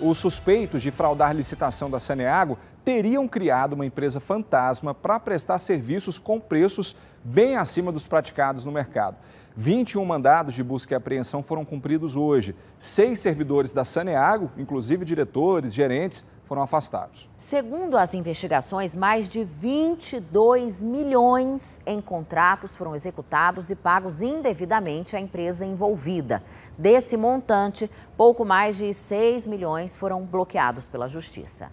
Os suspeitos de fraudar licitação da Saneago teriam criado uma empresa fantasma para prestar serviços com preços bem acima dos praticados no mercado. 21 mandados de busca e apreensão foram cumpridos hoje. Seis servidores da Saneago, inclusive diretores, gerentes, foram afastados. Segundo as investigações, mais de 22 milhões em contratos foram executados e pagos indevidamente à empresa envolvida. Desse montante, pouco mais de 6 milhões foram bloqueados pela Justiça.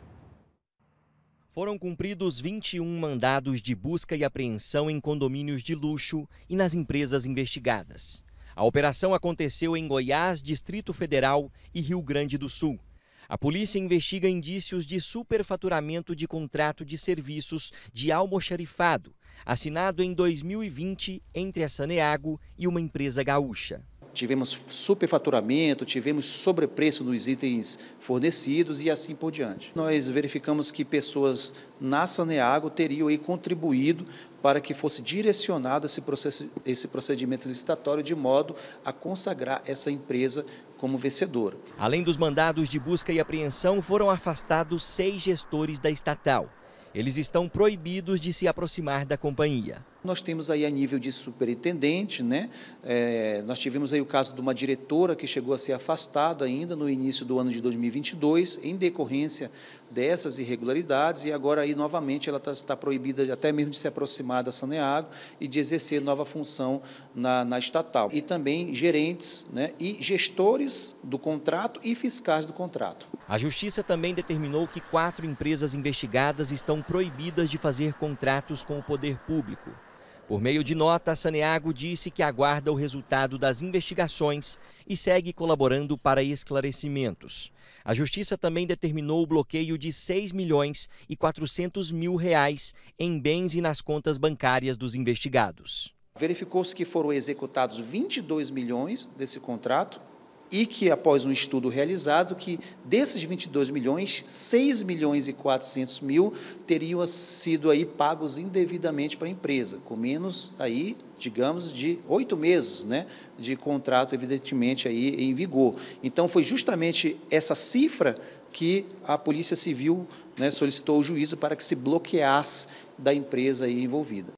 Foram cumpridos 21 mandados de busca e apreensão em condomínios de luxo e nas empresas investigadas. A operação aconteceu em Goiás, Distrito Federal e Rio Grande do Sul. A polícia investiga indícios de superfaturamento de contrato de serviços de almoxarifado, assinado em 2020 entre a Saneago e uma empresa gaúcha tivemos superfaturamento, tivemos sobrepreço nos itens fornecidos e assim por diante. Nós verificamos que pessoas na Saneago teriam aí contribuído para que fosse direcionado esse, processo, esse procedimento licitatório de modo a consagrar essa empresa como vencedora. Além dos mandados de busca e apreensão, foram afastados seis gestores da estatal. Eles estão proibidos de se aproximar da companhia nós temos aí a nível de superintendente, né? É, nós tivemos aí o caso de uma diretora que chegou a ser afastada ainda no início do ano de 2022, em decorrência dessas irregularidades, e agora aí novamente ela está, está proibida de, até mesmo de se aproximar da Saneago e de exercer nova função na, na estatal. E também gerentes né, e gestores do contrato e fiscais do contrato. A Justiça também determinou que quatro empresas investigadas estão proibidas de fazer contratos com o poder público. Por meio de nota, Saneago disse que aguarda o resultado das investigações e segue colaborando para esclarecimentos. A Justiça também determinou o bloqueio de 6 milhões e 400 mil reais em bens e nas contas bancárias dos investigados. Verificou-se que foram executados 22 milhões desse contrato, e que, após um estudo realizado, que desses 22 milhões, 6 milhões e 400 mil teriam sido aí pagos indevidamente para a empresa, com menos aí, digamos, de oito meses né, de contrato, evidentemente, aí em vigor. Então, foi justamente essa cifra que a Polícia Civil né, solicitou o juízo para que se bloqueasse da empresa aí envolvida.